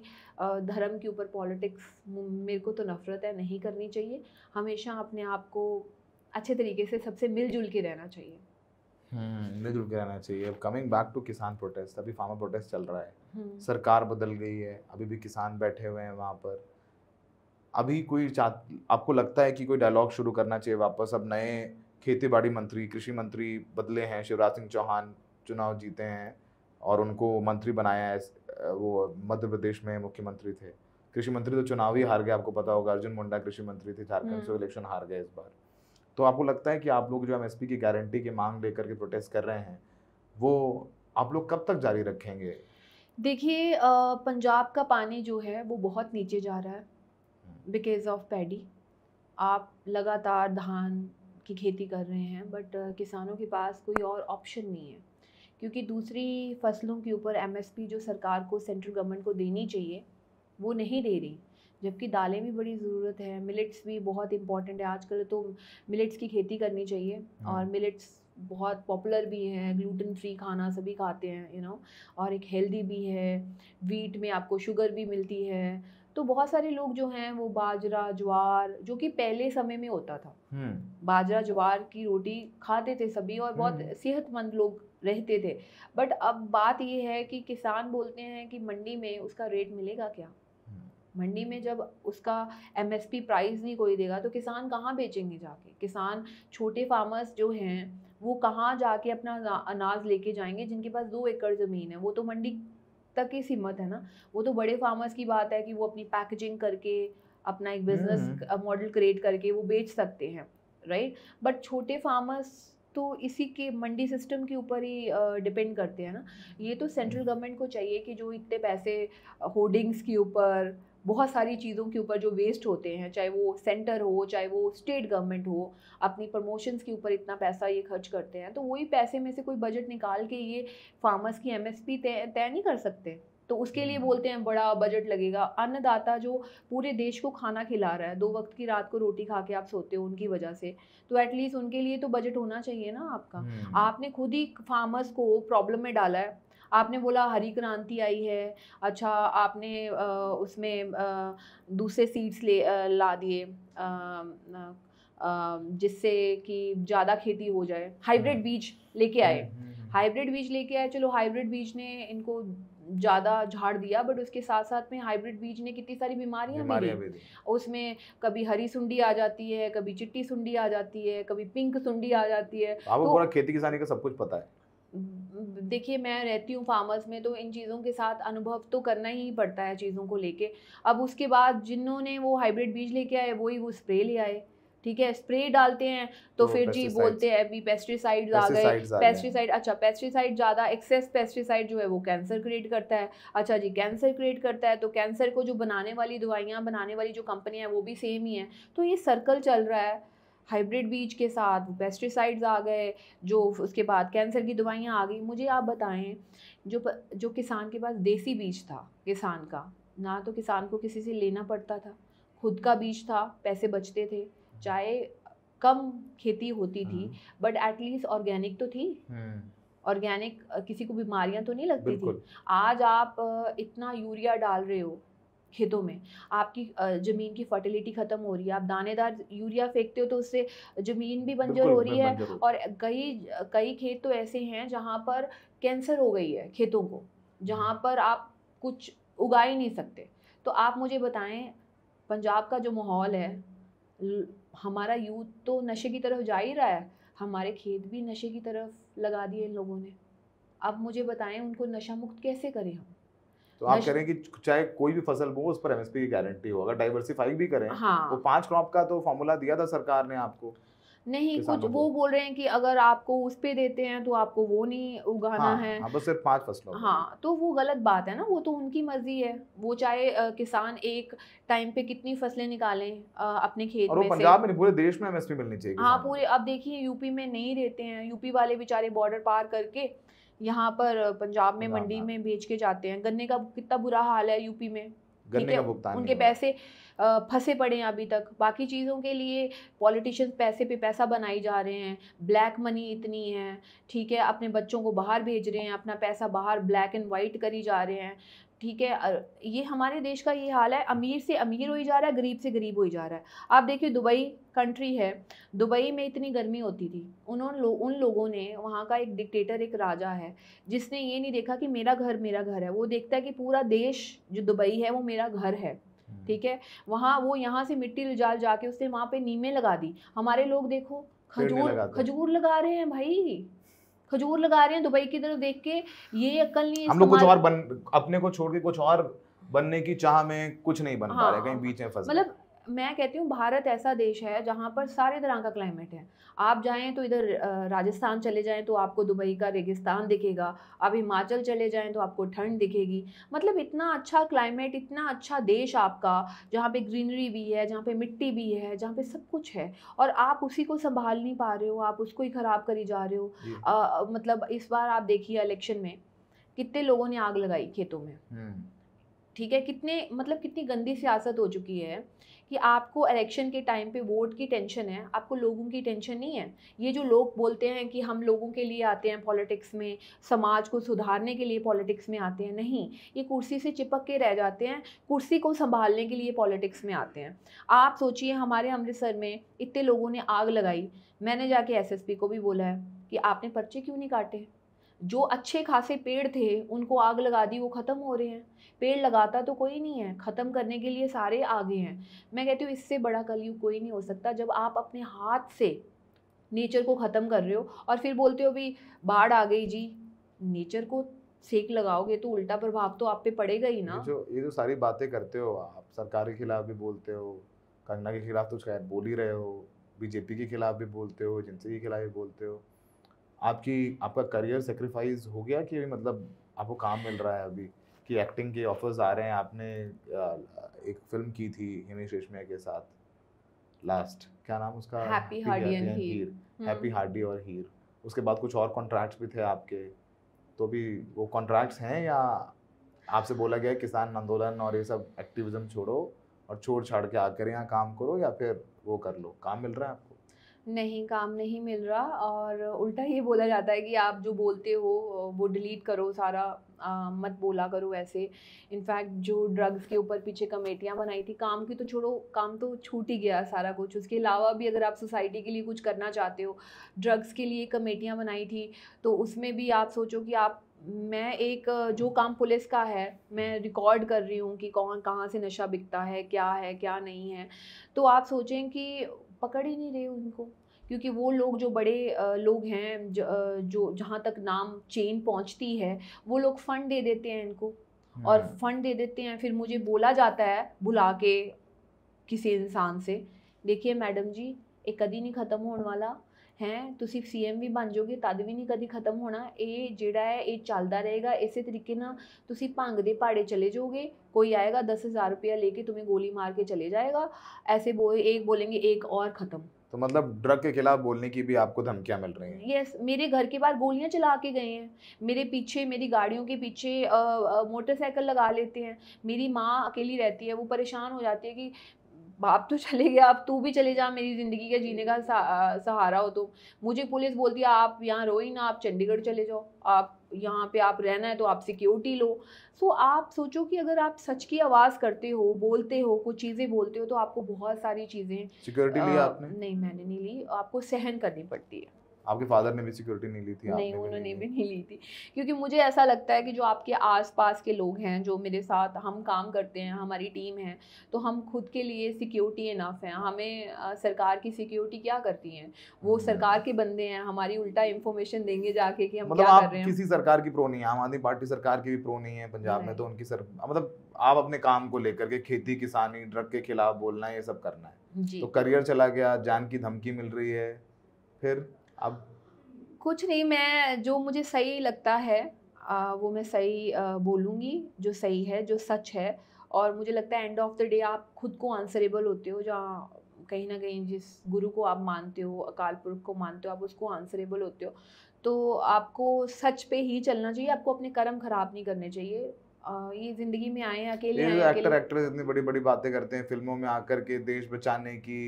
धर्म के ऊपर पॉलिटिक्स मेरे को तो नफ़रत है नहीं करनी चाहिए हमेशा अपने आप को अच्छे तरीके से सबसे मिलजुल के रहना चाहिए हम्म, मिलजुल के रहना चाहिए अब coming back to kisan protest अभी फार्मर प्रोटेस्ट चल रहा है हम्म। सरकार बदल गई है अभी भी किसान बैठे हुए हैं वहाँ पर अभी कोई चाह आपको लगता है कि कोई डायलॉग शुरू करना चाहिए वापस अब नए खेती बाड़ी मंत्री कृषि मंत्री बदले हैं शिवराज सिंह चौहान चुनाव जीते हैं और उनको मंत्री बनाया है वो मध्य प्रदेश में मुख्यमंत्री थे कृषि मंत्री तो चुनाव ही हार गए आपको पता होगा अर्जुन मुंडा कृषि मंत्री थे झारखंड से इलेक्शन हम्म। हार गए इस बार तो आपको लगता है कि आप लोग जो एम की गारंटी की मांग लेकर के प्रोटेस्ट कर रहे हैं वो आप लोग कब तक जारी रखेंगे देखिए पंजाब का पानी जो है वो बहुत नीचे जा रहा है बिकॉज ऑफ पैडी आप लगातार धान की खेती कर रहे हैं बट किसानों के पास कोई और ऑप्शन नहीं है क्योंकि दूसरी फसलों के ऊपर एमएसपी जो सरकार को सेंट्रल गवर्नमेंट को देनी चाहिए वो नहीं दे रही जबकि दालें भी बड़ी ज़रूरत है मिलेट्स भी बहुत इंपॉर्टेंट है आजकल तो मिलेट्स की खेती करनी चाहिए और हाँ। मिलेट्स बहुत पॉपुलर भी हैं ग्लूटन फ्री खाना सभी खाते हैं यू नो और एक हेल्दी भी है वीट में आपको शुगर भी मिलती है तो बहुत सारे लोग जो हैं वो बाजरा ज्वार जो कि पहले समय में होता था बाजरा ज्वार की रोटी खाते थे सभी और बहुत सेहतमंद लोग रहते थे बट अब बात ये है कि किसान बोलते हैं कि मंडी में उसका रेट मिलेगा क्या मंडी में जब उसका एम एस पी प्राइस नहीं कोई देगा तो किसान कहाँ बेचेंगे जाके किसान छोटे फार्मर्स जो हैं वो कहाँ जाके अपना अनाज लेके जाएंगे जिनके पास दो एकड़ ज़मीन है वो तो मंडी तक ही सीमत है ना वो तो बड़े फार्मर्स की बात है कि वो अपनी पैकेजिंग करके अपना एक बिजनेस मॉडल क्रिएट करके वो बेच सकते हैं राइट बट छोटे फार्मर्स तो इसी के मंडी सिस्टम के ऊपर ही डिपेंड करते हैं ना ये तो सेंट्रल हम्म। गवर्नमेंट को चाहिए कि जो इतने पैसे होर्डिंग्स के ऊपर बहुत सारी चीज़ों के ऊपर जो वेस्ट होते हैं चाहे वो सेंटर हो चाहे वो स्टेट गवर्नमेंट हो अपनी प्रमोशंस के ऊपर इतना पैसा ये खर्च करते हैं तो वही पैसे में से कोई बजट निकाल के ये फार्मर्स की एम तय तय नहीं कर सकते तो उसके लिए हम्म। बोलते हैं बड़ा बजट लगेगा अन्नदाता जो पूरे देश को खाना खिला रहा है दो वक्त की रात को रोटी खा के आप सोते हो उनकी वजह से तो एटलीस्ट उनके लिए तो बजट होना चाहिए ना आपका हम्म। आपने खुद ही फार्मर्स को प्रॉब्लम में डाला है आपने बोला हरी क्रांति आई है अच्छा आपने उसमें दूसरे सीड्स ले ला दिए जिससे कि ज़्यादा खेती हो जाए हाइब्रिड हम्म। बीज लेके आए हाइब्रिड हम्म, हम्म, बीज लेके आए चलो हाइब्रिड बीज ने इनको ज़्यादा झाड़ दिया बट उसके साथ साथ में हाइब्रिड बीज ने कितनी सारी बीमारियाँ भी दी उसमें कभी हरी सुंडी आ जाती है कभी चिट्टी सुंडी आ जाती है कभी पिंक सुंडी आ जाती है आपको तो, खेती किसानी का सब कुछ पता है देखिए मैं रहती हूँ फार्मर्स में तो इन चीज़ों के साथ अनुभव तो करना ही पड़ता है चीज़ों को लेके अब उसके बाद जिन्होंने वो हाइब्रिड बीज लेके आए वही वो स्प्रे ले आए ठीक है स्प्रे डालते हैं तो, तो फिर जी बोलते हैं अभी पेस्टिसाइड आ गए पेस्टिसाइड अच्छा पेस्टिसाइड ज़्यादा एक्सेस पेस्टिसाइड जो है वो कैंसर क्रिएट करता है अच्छा जी कैंसर क्रिएट करता है तो कैंसर को जो बनाने वाली दवाइयाँ बनाने वाली जो कंपनियाँ हैं वो भी सेम ही हैं तो ये सर्कल चल रहा है हाइब्रिड बीज के साथ पेस्टिसाइड्स आ गए जो उसके बाद कैंसर की दवाइयाँ आ गई मुझे आप बताएं जो जो किसान के पास देसी बीज था किसान का ना तो किसान को किसी से लेना पड़ता था खुद का बीज था पैसे बचते थे चाहे कम खेती होती थी बट एटलीस्ट ऑर्गेनिक तो थी ऑर्गेनिक हम्म। किसी को बीमारियां तो नहीं लगती थी आज आप इतना यूरिया डाल रहे हो खेतों में आपकी ज़मीन की फर्टिलिटी ख़त्म हो रही है आप दानेदार यूरिया फेंकते हो तो उससे ज़मीन भी बंजर हो रही है और कई कई खेत तो ऐसे हैं जहाँ पर कैंसर हो गई है खेतों को जहाँ हम्म। पर आप कुछ उगा ही नहीं सकते तो आप मुझे बताएं पंजाब का जो माहौल है हमारा यूथ तो नशे की तरफ जा ही रहा है हमारे खेत भी नशे की तरफ लगा दिए इन लोगों ने अब मुझे बताएं उनको नशा मुक्त कैसे करें हम तो आप कह रहे हैं कि चाहे कोई भी फसल हो उस पर एमएसपी की गारंटी हो अगर डाइवर्सिफाई भी करें हाँ वो पांच क्रॉप का तो फॉर्मूला दिया था सरकार ने आपको नहीं कुछ वो बोल रहे हैं कि अगर आपको उस पे देते हैं तो आपको वो नहीं उगाना हाँ, है हाँ, बस सिर्फ पांच फसलों हाँ तो वो गलत बात है ना वो तो उनकी मर्जी है वो चाहे किसान एक टाइम पे कितनी फसलें निकालें अपने खेत और में पंजाब में पूरे देश में एमएसपी मिलनी चाहिए हाँ पूरे अब देखिए यूपी में नहीं देते हैं यूपी वाले बेचारे बॉर्डर पार करके यहाँ पर पंजाब में मंडी में बेच के जाते हैं गन्ने का कितना बुरा हाल है यूपी में गन्ने का भुगतान उनके पैसे फंसे पड़े हैं अभी तक बाकी चीज़ों के लिए पॉलिटिशियंस पैसे पे पैसा बनाई जा रहे हैं ब्लैक मनी इतनी है ठीक है अपने बच्चों को बाहर भेज रहे हैं अपना पैसा बाहर ब्लैक एंड वाइट करी जा रहे हैं ठीक है ये हमारे देश का ये हाल है अमीर से अमीर हो ही जा रहा है गरीब से गरीब हो ही जा रहा है आप देखिए दुबई कंट्री है दुबई में इतनी गर्मी होती थी उन्होंने लो, उन लोगों ने वहाँ का एक डिक्टेटर एक राजा है जिसने ये नहीं देखा कि मेरा घर मेरा घर है वो देखता है कि पूरा देश जो दुबई है वो मेरा घर है हम्म। ठीक है वहाँ वो यहाँ से मिट्टी जाल जाके उसने वहाँ पे नीमें लगा दी हमारे लोग देखो खजूर खजूर लगा रहे हैं भाई खजूर लगा रहे हैं दुबई की तरफ देख के ये अक्ल नहीं हम लोग कुछ और बन अपने को छोड़ के कुछ और बनने की चाह में कुछ नहीं बन हाँ, पा रहे हाँ। कहीं बीच में फंस मतलब मैं कहती हूँ भारत ऐसा देश है जहाँ पर सारे तरह का क्लाइमेट है आप जाएँ तो इधर राजस्थान चले जाएँ तो आपको दुबई का रेगिस्तान दिखेगा आप हिमाचल चले जाएँ तो आपको ठंड दिखेगी मतलब इतना अच्छा क्लाइमेट इतना अच्छा देश आपका जहाँ पे ग्रीनरी भी है जहाँ पे मिट्टी भी है जहाँ पे सब कुछ है और आप उसी को संभाल नहीं पा रहे हो आप उसको ही ख़राब करी जा रहे हो मतलब इस बार आप देखिए इलेक्शन में कितने लोगों ने आग लगाई खेतों में हम्म। ठीक है कितने मतलब कितनी गंदी सियासत हो चुकी है कि आपको इलेक्शन के टाइम पे वोट की टेंशन है आपको लोगों की टेंशन नहीं है ये जो लोग बोलते हैं कि हम लोगों के लिए आते हैं पॉलिटिक्स में समाज को सुधारने के लिए पॉलिटिक्स में आते हैं नहीं ये कुर्सी से चिपक के रह जाते हैं कुर्सी को संभालने के लिए पॉलिटिक्स में आते हैं आप सोचिए हमारे अमृतसर में इतने लोगों ने आग लगाई मैंने जाके एस को भी बोला है कि आपने पर्चे क्यों नहीं काटे जो अच्छे खासे पेड़ थे उनको आग लगा दी वो ख़त्म हो रहे हैं पेड़ लगाता तो कोई नहीं है ख़त्म करने के लिए सारे आगे हैं मैं कहती हूँ इससे बड़ा कलयुग कोई नहीं हो सकता जब आप अपने हाथ से नेचर को ख़त्म कर रहे हो और फिर बोलते हो भी बाढ़ आ गई जी नेचर को सेक लगाओगे तो उल्टा प्रभाव तो आप पे पड़ेगा ही ना जो ये जो तो सारी बातें करते हो आप सरकार के खिलाफ भी बोलते हो कंगना के खिलाफ तो शायद बोल ही रहे हो बीजेपी के खिलाफ भी बोलते हो जनसे के खिलाफ भी बोलते हो आपकी आपका करियर सेक्रीफाइस हो गया कि मतलब आपको काम मिल रहा है अभी कि एक्टिंग के ऑफर्स आ रहे हैं आपने एक फिल्म की थी हिमेश रेशमिया के साथ लास्ट क्या नाम उसका Happy Hardy and Heer Happy Hardy और हीर उसके बाद कुछ और कॉन्ट्रैक्ट्स भी थे आपके तो भी वो कॉन्ट्रैक्ट्स हैं या आपसे बोला गया किसान आंदोलन और ये सब एक्टिविज्म छोड़ो और छोड़ छाड़ के आकर यहाँ काम करो या फिर वो कर लो काम मिल रहा है आपको नहीं काम नहीं मिल रहा और उल्टा ये बोला जाता है कि आप जो बोलते हो वो डिलीट करो सारा आ, मत बोला करो ऐसे इनफैक्ट जो ड्रग्स के ऊपर पीछे कमेटियाँ बनाई थी काम की तो छोड़ो काम तो छूट ही गया सारा कुछ उसके अलावा भी अगर आप सोसाइटी के लिए कुछ करना चाहते हो ड्रग्स के लिए कमेटियाँ बनाई थी तो उसमें भी आप सोचो कि आप मैं एक जो काम पुलिस का है मैं रिकॉर्ड कर रही हूँ कि कौन कहाँ से नशा बिकता है क्या है क्या नहीं है तो आप सोचें कि पकड़ ही नहीं रहे उनको क्योंकि वो लोग जो बड़े लोग हैं जो जहाँ तक नाम चेन पहुँचती है वो लोग फ़ंड दे देते हैं इनको और फंड हाँ। दे देते हैं फिर मुझे बोला जाता है बुला के किसी इंसान से देखिए मैडम जी एक कदी नहीं ख़त्म होने वाला है तुम सी एम भी बन जाओगे तद भी नहीं कभी ख़त्म होना ये जोड़ा है ये चलता रहेगा इस तरीके भंग के पहाड़े चले जाओगे कोई आएगा दस हज़ार रुपया लेके तुम्हें गोली मार के चले जाएगा ऐसे बो एक बोलेंगे एक और ख़त्म तो मतलब ड्रग के खिलाफ बोलने की भी आपको धमकियां मिल रही हैं यस yes, मेरे घर के बाहर गोलियां चला के गए हैं मेरे पीछे मेरी गाड़ियों के पीछे मोटरसाइकिल लगा लेते हैं मेरी माँ अकेली रहती है वो परेशान हो जाती है कि बाप तो चले गया अब तू भी चले जा मेरी ज़िंदगी के जीने का सहारा हो तो मुझे पुलिस बोलती है आप यहाँ रो ही ना आप चंडीगढ़ चले जाओ आप यहाँ पे आप रहना है तो आप सिक्योरिटी लो सो आप सोचो कि अगर आप सच की आवाज़ करते हो बोलते हो कुछ चीज़ें बोलते हो तो आपको बहुत सारी चीज़ें सिक्योरिटी ली आपने नहीं मैंने नहीं ली आपको सहन करनी पड़ती है आपके फादर ने भी सिक्योरिटी नहीं ली थी नहीं उन्होंने भी नहीं ली थी क्योंकि मुझे ऐसा लगता है कि जो आपके आसपास के लोग हैं जो मेरे साथ हम काम करते हैं हमारी टीम है तो हम खुद के लिए सिक्योरिटी इनफ है हमें सरकार की सिक्योरिटी क्या करती है वो हम्म। सरकार के बंदे हैं हमारी उल्टा इन्फॉर्मेशन देंगे जाके कि हम मतलब क्या कर रहे हैं किसी सरकार की प्रो नहीं है आम आदमी पार्टी सरकार की भी प्रो नहीं है पंजाब में तो उनकी सर मतलब आप अपने काम को लेकर के खेती किसानी ड्रग के खिलाफ बोलना ये सब करना है तो करियर चला गया जान की धमकी मिल रही है फिर अब कुछ नहीं मैं जो मुझे सही लगता है आ, वो मैं सही बोलूँगी जो सही है जो सच है और मुझे लगता है एंड ऑफ द डे आप खुद को आंसरेबल होते हो जहाँ कहीं ना कहीं जिस गुरु को आप मानते हो अकाल पुरख को मानते हो आप उसको आंसरेबल होते हो तो आपको सच पे ही चलना चाहिए आपको अपने कर्म खराब नहीं करने चाहिए ये जिंदगी में आए अकेले एक्टर तो एक्ट्रेस इतनी बड़ी बड़ी बातें करते हैं फिल्मों में आकर के देश बचाने की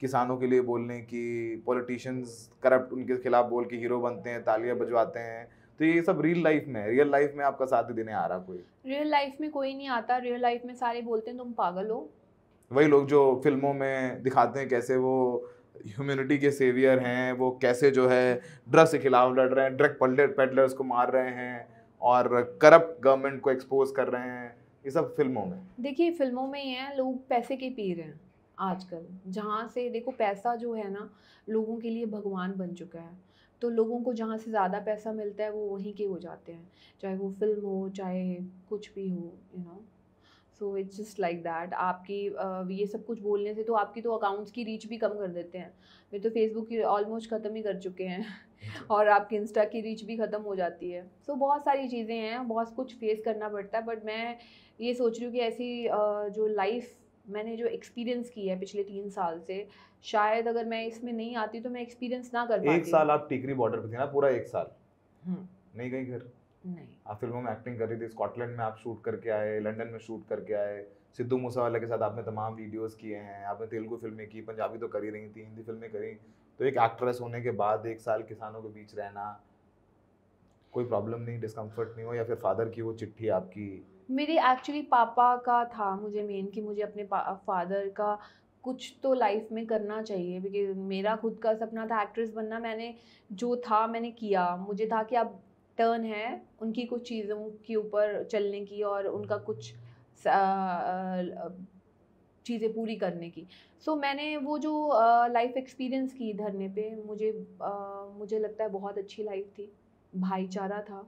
किसानों के लिए बोलने की पॉलिटिशियंस करप्ट उनके खिलाफ बोल के हीरो बनते हैं तालियां बजवाते हैं तो ये सब रियल लाइफ में है रियल लाइफ में आपका साथ देने आ रहा कोई रियल लाइफ में कोई नहीं आता रियल लाइफ में सारे बोलते हैं तुम पागल हो वही लोग जो फिल्मों में दिखाते हैं कैसे वो ह्यूमिनिटी के सेवियर हैं वो कैसे जो है ड्रग्स के खिलाफ लड़ रहे हैं ड्रग पल्डर पेडलर्स को मार रहे हैं और करप्ट गवर्नमेंट को एक्सपोज कर रहे हैं ये सब फिल्मों में देखिए फिल्मों में ही हैं लोग पैसे के पी रहे हैं आजकल जहाँ से देखो पैसा जो है ना लोगों के लिए भगवान बन चुका है तो लोगों को जहाँ से ज़्यादा पैसा मिलता है वो वहीं के हो जाते हैं चाहे वो फिल्म हो चाहे कुछ भी हो you know so it's just like that आपकी ये सब कुछ बोलने से तो आपकी तो अकाउंट्स की रीच भी कम कर देते हैं मेरे तो फेसबुक की ऑलमोस्ट ख़त्म ही कर चुके हैं तो और आपके इंस्टा की रीच भी ख़त्म हो जाती है सो so, बहुत सारी चीज़ें हैं बहुत कुछ फेस करना पड़ता है बट मैं ये सोच रही हूँ कि ऐसी जो लाइफ मैंने जो एक्सपीरियंस की है पिछले तीन साल से शायद अगर मैं इसमें नहीं आती तो मैं एक्सपीरियंस ना कर एक साल आप टिकरी बॉर्डर पे थे ना पूरा एक साल हम्म। नहीं गई घर नहीं आप फिल्मों में एक्टिंग कर रही थी स्कॉटलैंड में आप शूट करके आए लंदन में शूट करके आए सिद्धू मूसेवाला के साथ आपने तमाम वीडियोस किए हैं आपने तेलुगु फिल्में की पंजाबी तो कर ही रही थी हिंदी फिल्में करी तो एक एक्ट्रेस होने के बाद एक साल किसानों के बीच रहना कोई प्रॉब्लम नहीं डिस्कम्फर्ट नहीं हो या फिर फादर की वो चिट्ठी आपकी मेरे एक्चुअली पापा का था मुझे मेन कि मुझे अपने फादर का कुछ तो लाइफ में करना चाहिए बिकॉज मेरा खुद का सपना था एक्ट्रेस बनना मैंने जो था मैंने किया मुझे था कि अब टर्न है उनकी कुछ चीज़ों के ऊपर चलने की और उनका कुछ चीज़ें पूरी करने की सो so, मैंने वो जो लाइफ एक्सपीरियंस की धरने पे मुझे आ, मुझे लगता है बहुत अच्छी लाइफ थी भाईचारा था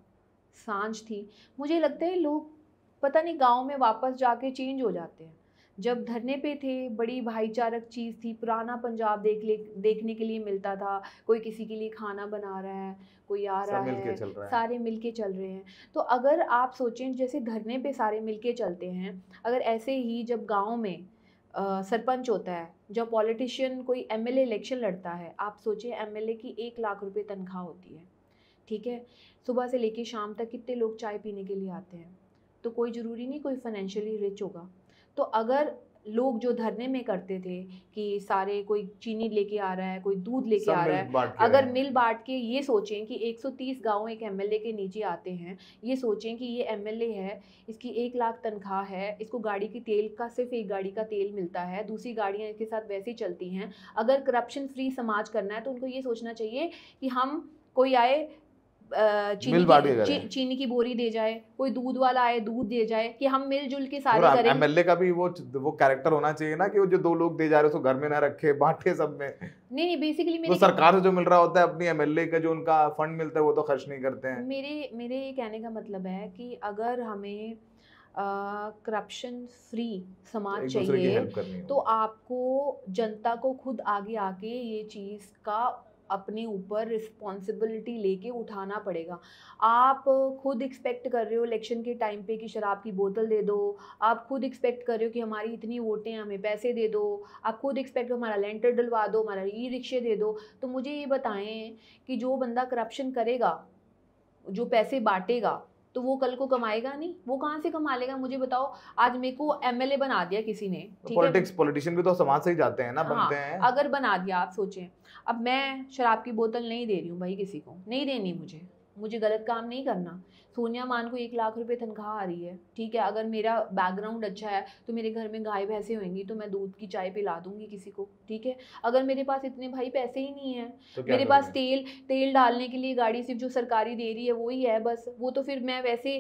सांझ थी मुझे लगता है लोग पता नहीं गाँव में वापस जाके चेंज हो जाते हैं जब धरने पे थे बड़ी भाईचारक चीज़ थी पुराना पंजाब देख ले देखने के लिए मिलता था कोई किसी के लिए खाना बना रहा है कोई आ रहा है सारे मिल के चल रहे हैं तो अगर आप सोचें जैसे धरने पे सारे मिल के चलते हैं अगर ऐसे ही जब गाँव में सरपंच होता है जब पॉलिटिशियन कोई एम इलेक्शन लड़ता है आप सोचें एम की एक लाख रुपये तनख्वाह होती है ठीक है सुबह से लेके शाम तक कितने लोग चाय पीने के लिए आते हैं तो कोई ज़रूरी नहीं कोई फाइनेंशियली रिच होगा तो अगर लोग जो धरने में करते थे कि सारे कोई चीनी लेके आ रहा है कोई दूध लेके आ रहा है अगर मिल बांट के ये सोचें कि 130 गांव एक एमएलए के नीचे आते हैं ये सोचें कि ये एमएलए है इसकी एक लाख तनख्वाह है इसको गाड़ी की तेल का सिर्फ एक गाड़ी का तेल मिलता है दूसरी गाड़ियाँ इसके साथ वैसे ही चलती हैं अगर करप्शन फ्री समाज करना है तो उनको ये सोचना चाहिए कि हम कोई आए चीनी की, चीनी की बोरी दे जाए कोई दूध वाला आए दूध दे जाए कि हम मिलजुल के सारे करें एमएलए का भी वो वो कैरेक्टर होना चाहिए ना कि वो जो दो लोग दे जा रहे हो घर में ना रखे बांटे सब में नहीं नहीं बेसिकली तो मेरे तो सरकार से जो मिल रहा होता है अपनी एमएलए का जो उनका फंड मिलता है वो तो खर्च नहीं करते हैं मेरे मेरे ये कहने का मतलब है कि अगर हमें करप्शन फ्री समाज चाहिए तो आपको जनता को खुद आगे आके ये चीज़ का अपने ऊपर रिस्पॉन्सिबिलिटी लेके उठाना पड़ेगा आप खुद एक्सपेक्ट कर रहे हो इलेक्शन के टाइम पे कि शराब की बोतल दे दो आप खुद एक्सपेक्ट कर रहे हो कि हमारी इतनी वोटें हमें पैसे दे दो आप खुद एक्सपेक्ट हमारा लेंटर डलवा दो हमारा ई रिक्शे दे दो तो मुझे ये बताएं कि जो बंदा करप्शन करेगा जो पैसे बांटेगा तो वो कल को कमाएगा नहीं वो कहाँ से कमा लेगा मुझे बताओ आज मेरे को एमएलए बना दिया किसी ने पॉलिटिक्स पॉलिटिशियन भी तो समाज से ही जाते हैं ना हाँ, बनते हैं अगर बना दिया आप सोचें अब मैं शराब की बोतल नहीं दे रही हूँ भाई किसी को नहीं देनी मुझे मुझे गलत काम नहीं करना सोनिया मान को एक लाख रुपए तनख्वाह आ रही है ठीक है अगर मेरा बैकग्राउंड अच्छा है तो मेरे घर में गाय भैंसे होंगी तो मैं दूध की चाय पिला दूंगी किसी को ठीक है अगर मेरे पास इतने भाई पैसे ही नहीं है तो मेरे पास तेल तेल डालने के लिए गाड़ी सिर्फ जो सरकारी दे रही है वो ही है बस वो तो फिर मैं वैसे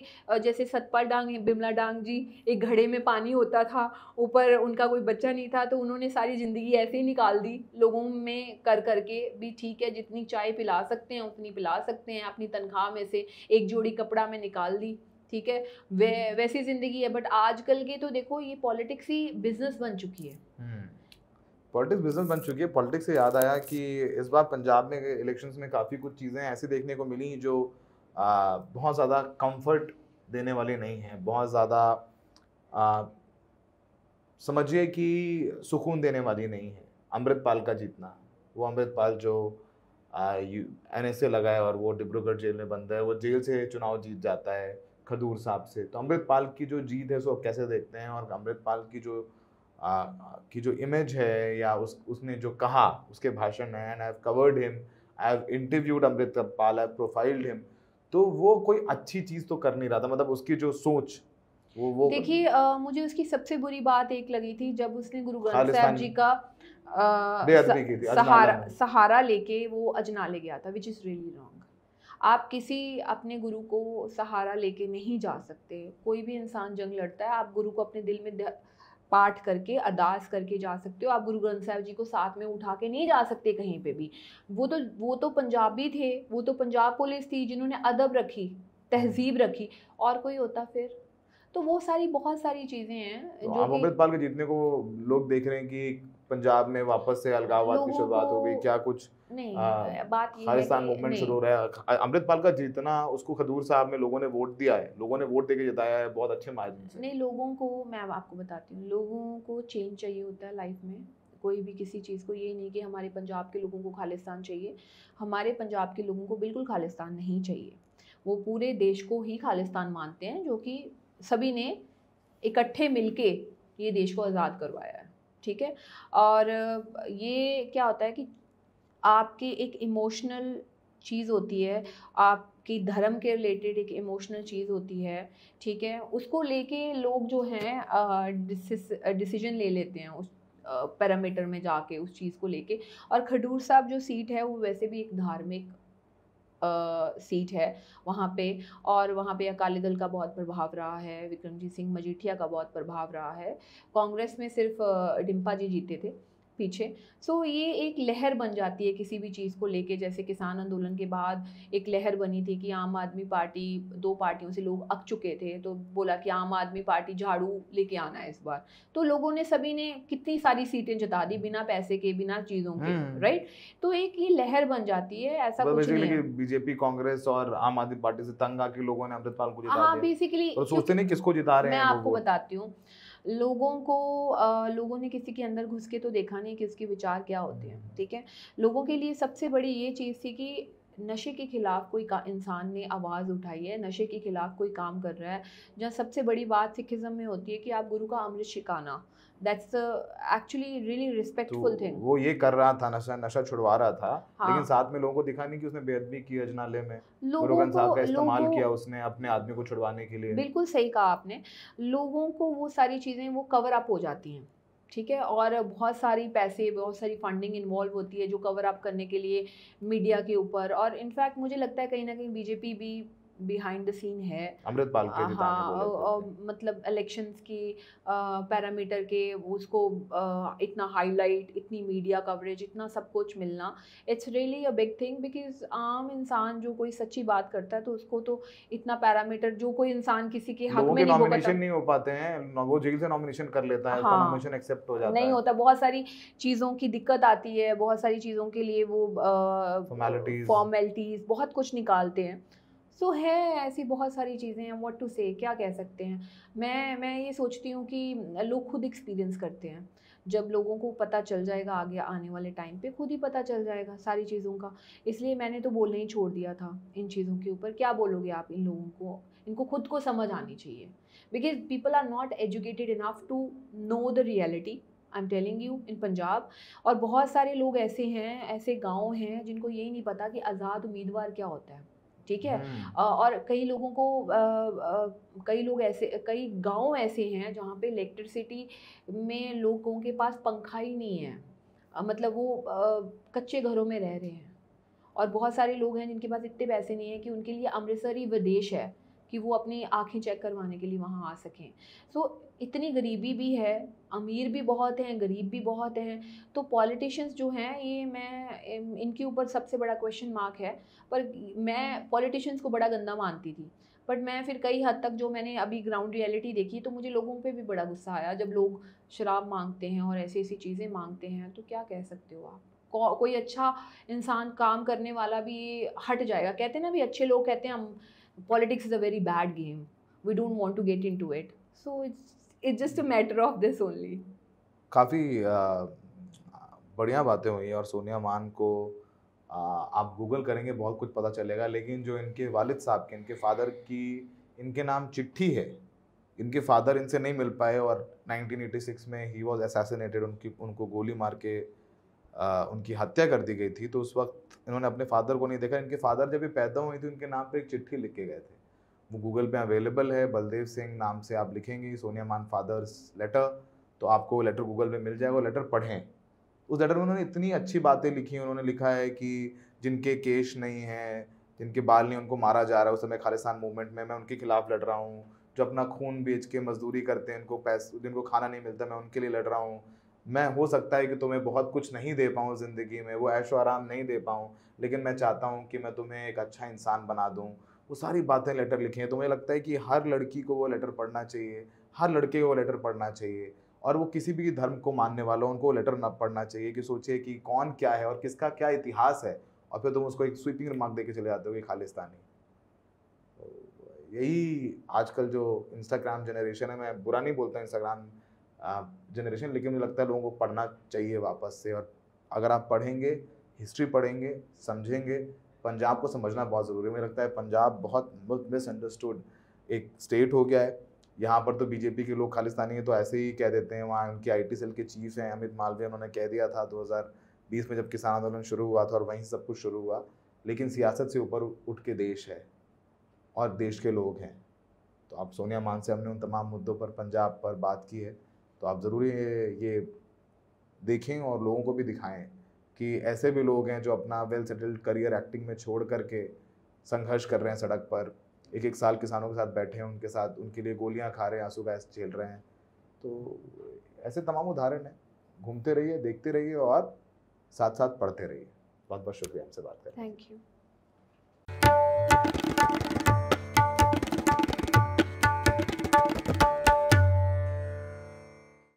जैसे सतपाल डांग बिमला डांग जी एक घड़े में पानी होता था ऊपर उनका कोई बच्चा नहीं था तो उन्होंने सारी ज़िंदगी ऐसे ही निकाल दी लोगों में कर करके भी ठीक है जितनी चाय पिला सकते हैं उतनी पिला सकते हैं अपनी तनख्वाह तनख्वाह में से एक जोड़ी कपड़ा में निकाल दी ठीक है वे हम्म। वैसी ज़िंदगी है बट आजकल के तो देखो ये पॉलिटिक्स ही बिजनेस बन चुकी है पॉलिटिक्स हम्म। बिजनेस बन चुकी है पॉलिटिक्स से याद आया कि इस बार पंजाब में इलेक्शंस में काफ़ी कुछ चीज़ें ऐसी देखने को मिली जो आ, बहुत ज़्यादा कंफर्ट देने वाली नहीं हैं बहुत ज़्यादा समझिए कि सुकून देने वाली नहीं है अमृतपाल का जीतना वो अमृतपाल जो एन एस लगा है और वो डिब्रूगढ़ जेल में बंद है वो जेल से चुनाव जीत जाता है खदूर साहब से तो अमृतपाल की जो जीत है सो कैसे देखते हैं और अमृतपाल की जो आ, की जो इमेज है या उस उसने जो कहा उसके भाषण है and I have covered him I have interviewed Amritpal I profiled him तो वो कोई अच्छी चीज़ तो कर नहीं रहा था मतलब उसकी जो सोच वो वो देखिए मुझे उसकी सबसे बुरी बात एक लगी थी जब उसने गुरु ग्रंथ साहब जी का सहारा लेके वो अजना ले गया था विच इज़ रियली रॉन्ग आप किसी अपने गुरु को सहारा लेके नहीं जा सकते कोई भी इंसान जंग लड़ता है आप गुरु को अपने दिल में पाठ करके अरदास करके जा सकते हो आप गुरु ग्रंथ साहब जी को साथ में उठा के नहीं जा सकते कहीं पे भी वो तो वो तो पंजाबी थे वो तो पंजाब पुलिस थी जिन्होंने अदब रखी तहजीब रखी और कोई होता फिर तो वो सारी बहुत सारी चीज़ें हैं तो जो अमृतपाल के जीतने को लोग देख रहे हैं कि पंजाब में वापस से अलगाववाद की शुरुआत हो गई क्या कुछ नहीं आ, हाँ, बात खालिस्तान मूवमेंट शुरू हो रहा है अमृतपाल का जीतना उसको खदूर साहब में लोगों ने वोट दिया है लोगों ने वोट देके जिताया है बहुत अच्छे मार्जिन से नहीं लोगों को मैं आपको बताती हूँ लोगों को चेंज चाहिए होता है लाइफ में कोई भी किसी चीज़ को ये नहीं कि हमारे पंजाब के लोगों को खालिस्तान चाहिए हमारे पंजाब के लोगों को बिल्कुल खालिस्तान नहीं चाहिए वो पूरे देश को ही खालिस्तान मानते हैं जो कि सभी ने इकट्ठे मिलके ये देश को आज़ाद करवाया है ठीक है और ये क्या होता है कि आपकी एक इमोशनल चीज़ होती है आपकी धर्म के रिलेटेड एक इमोशनल चीज़ होती है ठीक है उसको लेके लोग जो हैं डिसीजन ले लेते हैं उस पैरामीटर में जाके उस चीज़ को लेके और खडूर साहब जो सीट है वो वैसे भी एक धार्मिक सीट है वहाँ पे और वहाँ पे अकाली दल का बहुत प्रभाव रहा है विक्रमजीत सिंह मजीठिया का बहुत प्रभाव रहा है कांग्रेस में सिर्फ डिम्पा जी जीते थे पीछे सो so, ये एक लहर बन जाती है किसी भी चीज़ को लेके जैसे किसान आंदोलन के बाद एक लहर बनी थी कि आम आदमी पार्टी दो पार्टियों से लोग अक चुके थे तो बोला कि आम आदमी पार्टी झाड़ू लेके आना है इस बार तो लोगों ने सभी ने कितनी सारी सीटें जता दी बिना पैसे के बिना चीज़ों के राइट हम्म। तो एक ये लहर बन जाती है ऐसा मतलब कुछ नहीं बीजेपी कांग्रेस और आम आदमी पार्टी से तंग आके लोगों ने अमृतपाल को जिता हाँ बेसिकली सोचते नहीं किसको जिता रहे हैं मैं आपको बताती हूँ लोगों को आ, लोगों ने किसी के अंदर घुस के तो देखा नहीं कि उसके विचार क्या होते हैं ठीक है लोगों के लिए सबसे बड़ी ये चीज़ थी कि नशे के ख़िलाफ़ कोई इंसान ने आवाज़ उठाई है नशे के ख़िलाफ़ कोई काम कर रहा है जहाँ सबसे बड़ी बात सिखिज़म में होती है कि आप गुरु का अमृत छिकाना that's actually really respectful thing वो ये कर रहा था नशा नशा छुड़वा रहा था हाँ. लेकिन साथ में लोगों को दिखा नहीं कि उसने बेअदबी की अजनाले में लोगों को का इस्तेमाल किया उसने अपने आदमी को छुड़वाने के लिए बिल्कुल सही कहा आपने लोगों को वो सारी चीज़ें वो कवर अप हो जाती हैं ठीक है और बहुत सारी पैसे बहुत सारी फंडिंग इन्वॉल्व होती है जो कवर अप करने के लिए मीडिया के ऊपर और इनफैक्ट मुझे लगता है कहीं ना कहीं बीजेपी भी बिहाइंड द सीन है अमृतपाल के हाँ और मतलब इलेक्शंस की पैरामीटर के उसको आ, इतना हाईलाइट इतनी मीडिया कवरेज इतना सब कुछ मिलना it's really a big thing because आम इंसान जो कोई सच्ची बात करता है तो उसको तो इतना पैरामीटर जो कोई इंसान किसी के हक में नॉमिनेशन नहीं हो पाते हैं वो जेल से नॉमिनेशन कर लेता है नॉमिनेशन एक्सेप्ट हाँ। हो जाता है नहीं होता बहुत सारी चीज़ों की दिक्कत आती है बहुत सारी चीज़ों के लिए वो फॉर्मेलिटीज बहुत कुछ निकालते हैं सो so, है ऐसी बहुत सारी चीज़ें हैं वॉट टू से क्या कह सकते हैं मैं मैं ये सोचती हूँ कि लोग खुद एक्सपीरियंस करते हैं जब लोगों को पता चल जाएगा आगे आने वाले टाइम पे खुद ही पता चल जाएगा सारी चीज़ों का इसलिए मैंने तो बोलना ही छोड़ दिया था इन चीज़ों के ऊपर क्या बोलोगे आप इन लोगों को इनको खुद को समझ आनी चाहिए because people are not educated enough to know the reality I am telling you in Punjab और बहुत सारे लोग ऐसे हैं ऐसे गाँव हैं जिनको यही नहीं पता कि आज़ाद उम्मीदवार क्या होता है ठीक है हम्म। और कई लोगों को कई लोग ऐसे कई गांव ऐसे हैं जहाँ पे इलेक्ट्रिसिटी में लोगों के पास पंखा ही नहीं है मतलब वो कच्चे घरों में रह रहे हैं और बहुत सारे लोग हैं जिनके पास इतने पैसे नहीं हैं कि उनके लिए अमृतसर ही विदेश है कि वो अपनी आँखें चेक करवाने के लिए वहाँ आ सकें सो so, इतनी गरीबी भी है अमीर भी बहुत हैं गरीब भी बहुत हैं तो पॉलिटिशियंस जो हैं ये मैं इनके ऊपर सबसे बड़ा क्वेश्चन मार्क है पर मैं पॉलिटिशियंस को बड़ा गंदा मानती थी बट मैं फिर कई हद तक जो मैंने अभी ग्राउंड रियलिटी देखी तो मुझे लोगों पे भी बड़ा गुस्सा आया जब लोग शराब मांगते हैं और ऐसी ऐसी चीज़ें मांगते हैं तो क्या कह सकते हो आप को, कोई अच्छा इंसान काम करने वाला भी हट जाएगा कहते हैं ना भी अच्छे लोग कहते हैं हम politics is a very bad game. We don't want to get into it. So it's it's just a matter of this only. काफ़ी बढ़िया बातें हुई और सोनिया मान को आप गूगल करेंगे बहुत कुछ पता चलेगा लेकिन जो इनके वालिद साहब के इनके फादर की इनके नाम चिट्ठी है इनके फादर इनसे नहीं मिल पाए और 1986 में ही वॉज असासिनेटेड उनकी उनको गोली मार के उनकी हत्या कर दी गई थी तो उस वक्त इन्होंने अपने फादर को नहीं देखा इनके फादर जब भी पैदा हुई थी उनके नाम पर एक चिट्ठी लिख के गए थे वो गूगल पे अवेलेबल है बलदेव सिंह नाम से आप लिखेंगी सोनिया मान फादर्स लेटर तो आपको वो लेटर गूगल पे मिल जाएगा वो लेटर पढ़ें उस लेटर में उन्होंने इतनी अच्छी बातें लिखी उन्होंने लिखा है कि जिनके केश नहीं हैं जिनके बाल नहीं उनको मारा जा रहा है उस समय खालिस्तान मूवमेंट में मैं उनके खिलाफ लड़ रहा हूँ जो अपना खून बेच के मजदूरी करते हैं उनको पैसे जिनको खाना नहीं मिलता मैं उनके लिए लड़ रहा हूँ मैं हो सकता है कि तुम्हें बहुत कुछ नहीं दे पाऊँ ज़िंदगी में वो ऐशो आराम नहीं दे पाऊँ लेकिन मैं चाहता हूँ कि मैं तुम्हें एक अच्छा इंसान बना दूँ वो सारी बातें लेटर लिखी हैं तो मुझे लगता है कि हर लड़की को वो लेटर पढ़ना चाहिए हर लड़के को वो लेटर पढ़ना चाहिए और वो किसी भी धर्म को मानने वालों उनको वो लेटर न पढ़ना चाहिए कि सोचिए कि कौन क्या है और किसका क्या इतिहास है और फिर तुम उसको एक स्वीपिंग रिमार्क दे के चले जाते हो कि खालिस्तानी तो यही आजकल जो इंस्टाग्राम जनरेशन है मैं बुरा नहीं बोलता इंस्टाग्राम जनरेशन लेकिन मुझे लगता है लोगों को पढ़ना चाहिए वापस से और अगर आप पढ़ेंगे हिस्ट्री पढ़ेंगे समझेंगे पंजाब को समझना बहुत ज़रूरी है मुझे लगता है पंजाब बहुत मिसअंडरस्टूड एक स्टेट हो गया है यहाँ पर तो बीजेपी के लोग खालिस्तानी हैं तो ऐसे ही कह देते हैं वहाँ उनके आई सेल के चीफ हैं अमित मालवीय उन्होंने कह दिया था 2020 में जब किसान आंदोलन शुरू हुआ था और वहीं सब कुछ शुरू हुआ लेकिन सियासत से ऊपर उठ के देश है और देश के लोग हैं तो आप सोनिया मान से हमने उन तमाम मुद्दों पर पंजाब पर बात की है तो आप ज़रूरी ये ये देखें और लोगों को भी दिखाएं कि ऐसे भी लोग हैं जो अपना वेल सेटल्ड करियर एक्टिंग में छोड़ करके संघर्ष कर रहे हैं सड़क पर एक एक साल किसानों के साथ बैठे हैं उनके साथ उनके लिए गोलियां खा रहे हैं आंसू गैस झेल रहे हैं तो ऐसे तमाम उदाहरण हैं घूमते रहिए देखते रहिए और साथ साथ पढ़ते रहिए बहुत बहुत शुक्रिया हमसे बात करें थैंक यू